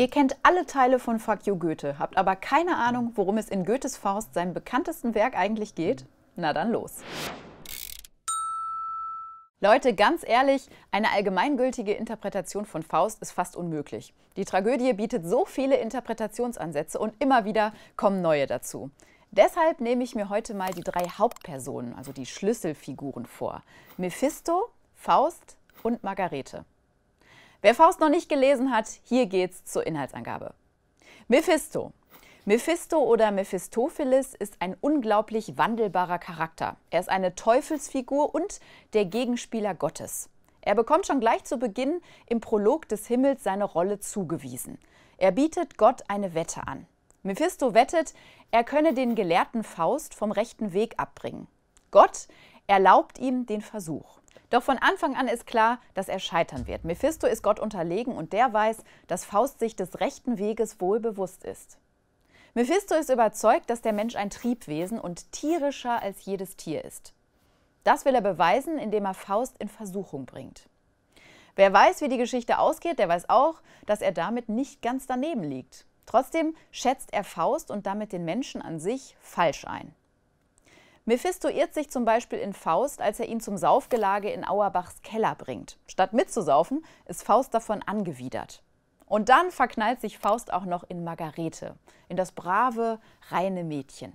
Ihr kennt alle Teile von Fuck You Goethe, habt aber keine Ahnung, worum es in Goethes Faust, seinem bekanntesten Werk, eigentlich geht? Na dann los! Leute, ganz ehrlich, eine allgemeingültige Interpretation von Faust ist fast unmöglich. Die Tragödie bietet so viele Interpretationsansätze und immer wieder kommen neue dazu. Deshalb nehme ich mir heute mal die drei Hauptpersonen, also die Schlüsselfiguren vor. Mephisto, Faust und Margarete. Wer Faust noch nicht gelesen hat, hier geht's zur Inhaltsangabe. Mephisto. Mephisto oder Mephistopheles ist ein unglaublich wandelbarer Charakter. Er ist eine Teufelsfigur und der Gegenspieler Gottes. Er bekommt schon gleich zu Beginn im Prolog des Himmels seine Rolle zugewiesen. Er bietet Gott eine Wette an. Mephisto wettet, er könne den gelehrten Faust vom rechten Weg abbringen. Gott erlaubt ihm den Versuch. Doch von Anfang an ist klar, dass er scheitern wird. Mephisto ist Gott unterlegen und der weiß, dass Faust sich des rechten Weges wohl bewusst ist. Mephisto ist überzeugt, dass der Mensch ein Triebwesen und tierischer als jedes Tier ist. Das will er beweisen, indem er Faust in Versuchung bringt. Wer weiß, wie die Geschichte ausgeht, der weiß auch, dass er damit nicht ganz daneben liegt. Trotzdem schätzt er Faust und damit den Menschen an sich falsch ein. Mephisto irrt sich zum Beispiel in Faust, als er ihn zum Saufgelage in Auerbachs Keller bringt. Statt mitzusaufen, ist Faust davon angewidert. Und dann verknallt sich Faust auch noch in Margarete, in das brave, reine Mädchen.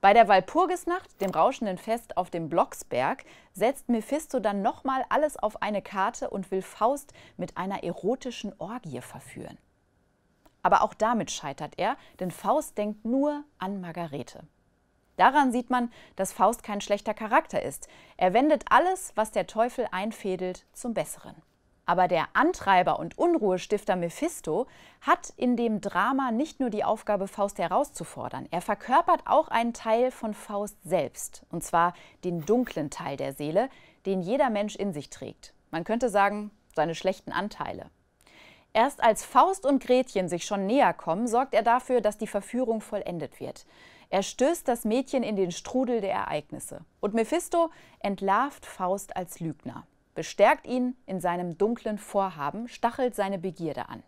Bei der Walpurgisnacht, dem rauschenden Fest auf dem Blocksberg, setzt Mephisto dann nochmal alles auf eine Karte und will Faust mit einer erotischen Orgie verführen. Aber auch damit scheitert er, denn Faust denkt nur an Margarete. Daran sieht man, dass Faust kein schlechter Charakter ist. Er wendet alles, was der Teufel einfädelt, zum Besseren. Aber der Antreiber und Unruhestifter Mephisto hat in dem Drama nicht nur die Aufgabe, Faust herauszufordern, er verkörpert auch einen Teil von Faust selbst, und zwar den dunklen Teil der Seele, den jeder Mensch in sich trägt. Man könnte sagen, seine schlechten Anteile. Erst als Faust und Gretchen sich schon näher kommen, sorgt er dafür, dass die Verführung vollendet wird. Er stößt das Mädchen in den Strudel der Ereignisse. Und Mephisto entlarvt Faust als Lügner, bestärkt ihn in seinem dunklen Vorhaben, stachelt seine Begierde an.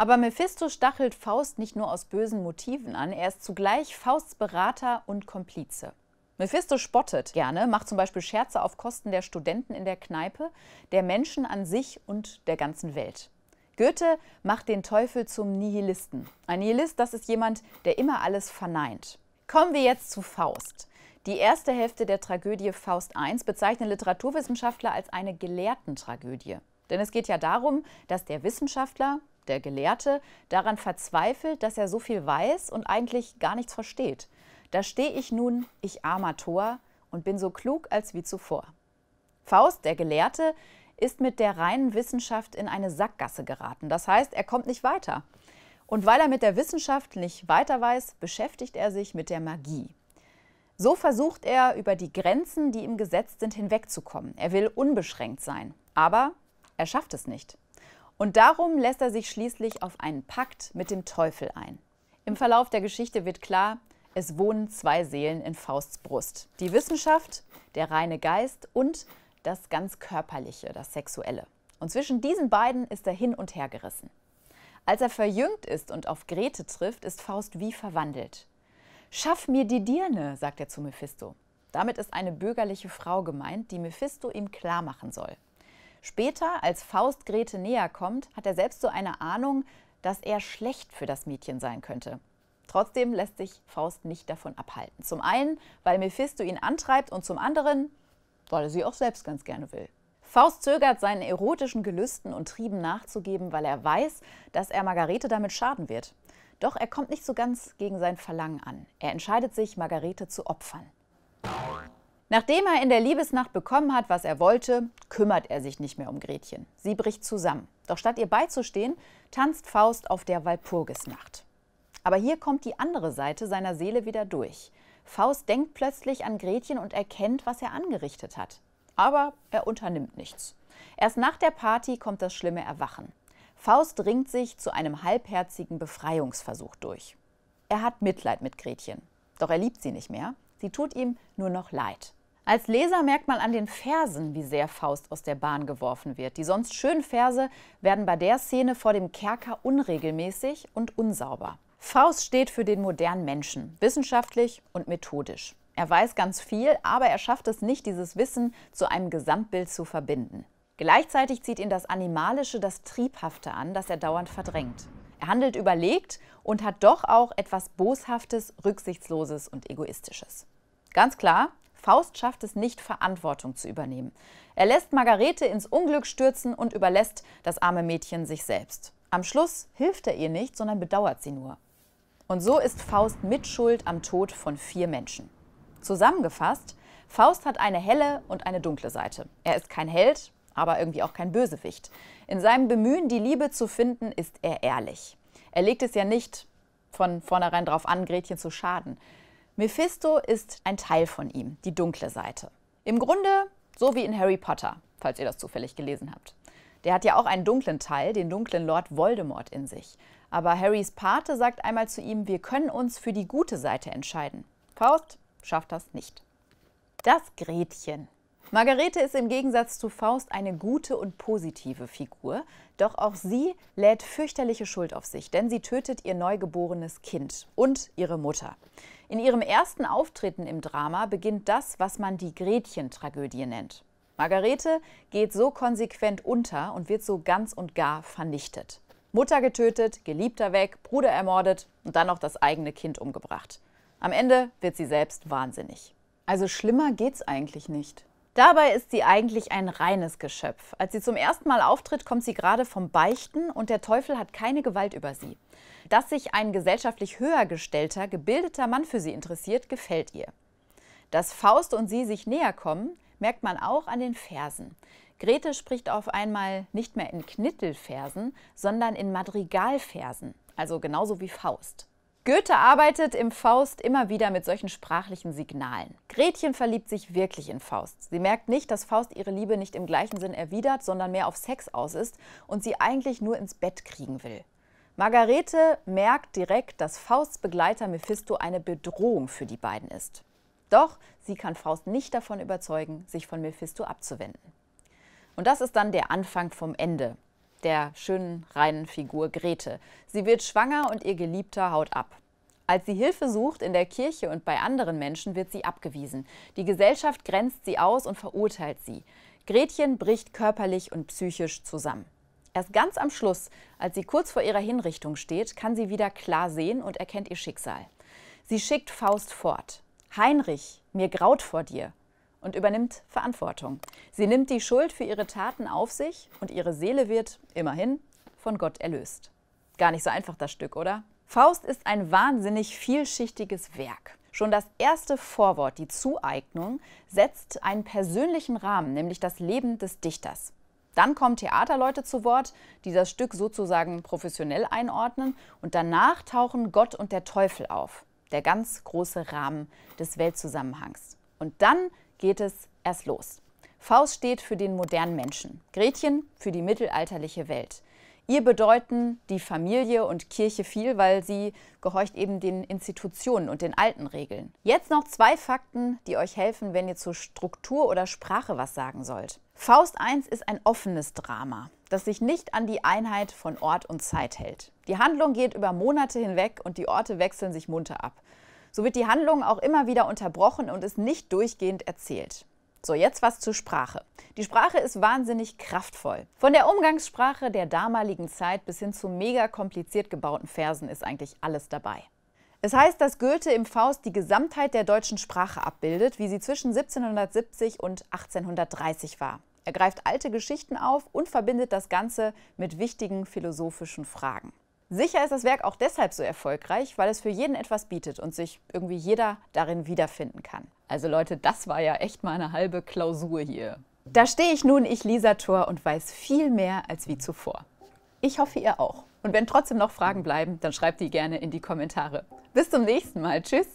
Aber Mephisto stachelt Faust nicht nur aus bösen Motiven an, er ist zugleich Fausts Berater und Komplize. Mephisto spottet gerne, macht zum Beispiel Scherze auf Kosten der Studenten in der Kneipe, der Menschen an sich und der ganzen Welt. Goethe macht den Teufel zum Nihilisten. Ein Nihilist, das ist jemand, der immer alles verneint. Kommen wir jetzt zu Faust. Die erste Hälfte der Tragödie Faust I bezeichnen Literaturwissenschaftler als eine Gelehrtentragödie. Denn es geht ja darum, dass der Wissenschaftler, der Gelehrte, daran verzweifelt, dass er so viel weiß und eigentlich gar nichts versteht. Da stehe ich nun, ich armer Tor, und bin so klug als wie zuvor. Faust, der Gelehrte, ist mit der reinen Wissenschaft in eine Sackgasse geraten. Das heißt, er kommt nicht weiter. Und weil er mit der Wissenschaft nicht weiter weiß, beschäftigt er sich mit der Magie. So versucht er, über die Grenzen, die ihm gesetzt sind, hinwegzukommen. Er will unbeschränkt sein, aber er schafft es nicht. Und darum lässt er sich schließlich auf einen Pakt mit dem Teufel ein. Im Verlauf der Geschichte wird klar, es wohnen zwei Seelen in Fausts Brust. Die Wissenschaft, der reine Geist und das ganz Körperliche, das Sexuelle. Und zwischen diesen beiden ist er hin und her gerissen. Als er verjüngt ist und auf Grete trifft, ist Faust wie verwandelt. Schaff mir die Dirne, sagt er zu Mephisto. Damit ist eine bürgerliche Frau gemeint, die Mephisto ihm klar machen soll. Später, als Faust Grete näher kommt, hat er selbst so eine Ahnung, dass er schlecht für das Mädchen sein könnte. Trotzdem lässt sich Faust nicht davon abhalten. Zum einen, weil Mephisto ihn antreibt und zum anderen, weil er sie auch selbst ganz gerne will. Faust zögert, seinen erotischen Gelüsten und Trieben nachzugeben, weil er weiß, dass er Margarete damit schaden wird. Doch er kommt nicht so ganz gegen sein Verlangen an. Er entscheidet sich, Margarete zu opfern. Nachdem er in der Liebesnacht bekommen hat, was er wollte, kümmert er sich nicht mehr um Gretchen. Sie bricht zusammen. Doch statt ihr beizustehen, tanzt Faust auf der Walpurgisnacht. Aber hier kommt die andere Seite seiner Seele wieder durch. Faust denkt plötzlich an Gretchen und erkennt, was er angerichtet hat. Aber er unternimmt nichts. Erst nach der Party kommt das schlimme Erwachen. Faust ringt sich zu einem halbherzigen Befreiungsversuch durch. Er hat Mitleid mit Gretchen. Doch er liebt sie nicht mehr. Sie tut ihm nur noch leid. Als Leser merkt man an den Versen, wie sehr Faust aus der Bahn geworfen wird. Die sonst schönen Verse werden bei der Szene vor dem Kerker unregelmäßig und unsauber. Faust steht für den modernen Menschen, wissenschaftlich und methodisch. Er weiß ganz viel, aber er schafft es nicht, dieses Wissen zu einem Gesamtbild zu verbinden. Gleichzeitig zieht ihn das Animalische, das Triebhafte an, das er dauernd verdrängt. Er handelt überlegt und hat doch auch etwas Boshaftes, Rücksichtsloses und Egoistisches. Ganz klar, Faust schafft es nicht, Verantwortung zu übernehmen. Er lässt Margarete ins Unglück stürzen und überlässt das arme Mädchen sich selbst. Am Schluss hilft er ihr nicht, sondern bedauert sie nur. Und so ist Faust mit Schuld am Tod von vier Menschen. Zusammengefasst, Faust hat eine helle und eine dunkle Seite. Er ist kein Held, aber irgendwie auch kein Bösewicht. In seinem Bemühen, die Liebe zu finden, ist er ehrlich. Er legt es ja nicht von vornherein darauf an, Gretchen zu schaden. Mephisto ist ein Teil von ihm, die dunkle Seite. Im Grunde so wie in Harry Potter, falls ihr das zufällig gelesen habt. Der hat ja auch einen dunklen Teil, den dunklen Lord Voldemort in sich. Aber Harrys Pate sagt einmal zu ihm, wir können uns für die gute Seite entscheiden. Faust schafft das nicht. Das Gretchen. Margarete ist im Gegensatz zu Faust eine gute und positive Figur, doch auch sie lädt fürchterliche Schuld auf sich, denn sie tötet ihr neugeborenes Kind und ihre Mutter. In ihrem ersten Auftreten im Drama beginnt das, was man die Gretchen-Tragödie nennt. Margarete geht so konsequent unter und wird so ganz und gar vernichtet. Mutter getötet, Geliebter weg, Bruder ermordet und dann noch das eigene Kind umgebracht. Am Ende wird sie selbst wahnsinnig. Also schlimmer geht's eigentlich nicht. Dabei ist sie eigentlich ein reines Geschöpf. Als sie zum ersten Mal auftritt, kommt sie gerade vom Beichten und der Teufel hat keine Gewalt über sie. Dass sich ein gesellschaftlich höher gestellter, gebildeter Mann für sie interessiert, gefällt ihr. Dass Faust und sie sich näher kommen, merkt man auch an den Versen. Grete spricht auf einmal nicht mehr in Knittelfersen, sondern in Madrigalversen, also genauso wie Faust. Goethe arbeitet im Faust immer wieder mit solchen sprachlichen Signalen. Gretchen verliebt sich wirklich in Faust. Sie merkt nicht, dass Faust ihre Liebe nicht im gleichen Sinn erwidert, sondern mehr auf Sex aus ist und sie eigentlich nur ins Bett kriegen will. Margarete merkt direkt, dass Fausts Begleiter Mephisto eine Bedrohung für die beiden ist. Doch sie kann Faust nicht davon überzeugen, sich von Mephisto abzuwenden. Und das ist dann der Anfang vom Ende der schönen, reinen Figur Grete. Sie wird schwanger und ihr Geliebter haut ab. Als sie Hilfe sucht in der Kirche und bei anderen Menschen, wird sie abgewiesen. Die Gesellschaft grenzt sie aus und verurteilt sie. Gretchen bricht körperlich und psychisch zusammen. Erst ganz am Schluss, als sie kurz vor ihrer Hinrichtung steht, kann sie wieder klar sehen und erkennt ihr Schicksal. Sie schickt Faust fort. Heinrich, mir graut vor dir und übernimmt Verantwortung. Sie nimmt die Schuld für ihre Taten auf sich und ihre Seele wird, immerhin, von Gott erlöst. Gar nicht so einfach das Stück, oder? Faust ist ein wahnsinnig vielschichtiges Werk. Schon das erste Vorwort, die Zueignung, setzt einen persönlichen Rahmen, nämlich das Leben des Dichters. Dann kommen Theaterleute zu Wort, die das Stück sozusagen professionell einordnen. Und danach tauchen Gott und der Teufel auf, der ganz große Rahmen des Weltzusammenhangs. Und dann geht es erst los. Faust steht für den modernen Menschen, Gretchen für die mittelalterliche Welt. Ihr bedeuten die Familie und Kirche viel, weil sie gehorcht eben den Institutionen und den alten Regeln. Jetzt noch zwei Fakten, die euch helfen, wenn ihr zur Struktur oder Sprache was sagen sollt. Faust I ist ein offenes Drama, das sich nicht an die Einheit von Ort und Zeit hält. Die Handlung geht über Monate hinweg und die Orte wechseln sich munter ab. So wird die Handlung auch immer wieder unterbrochen und ist nicht durchgehend erzählt. So, jetzt was zur Sprache. Die Sprache ist wahnsinnig kraftvoll. Von der Umgangssprache der damaligen Zeit bis hin zu mega kompliziert gebauten Versen ist eigentlich alles dabei. Es heißt, dass Goethe im Faust die Gesamtheit der deutschen Sprache abbildet, wie sie zwischen 1770 und 1830 war. Er greift alte Geschichten auf und verbindet das Ganze mit wichtigen philosophischen Fragen. Sicher ist das Werk auch deshalb so erfolgreich, weil es für jeden etwas bietet und sich irgendwie jeder darin wiederfinden kann. Also Leute, das war ja echt mal eine halbe Klausur hier. Da stehe ich nun, ich Lisa Thor, und weiß viel mehr als wie zuvor. Ich hoffe, ihr auch. Und wenn trotzdem noch Fragen bleiben, dann schreibt die gerne in die Kommentare. Bis zum nächsten Mal. Tschüss.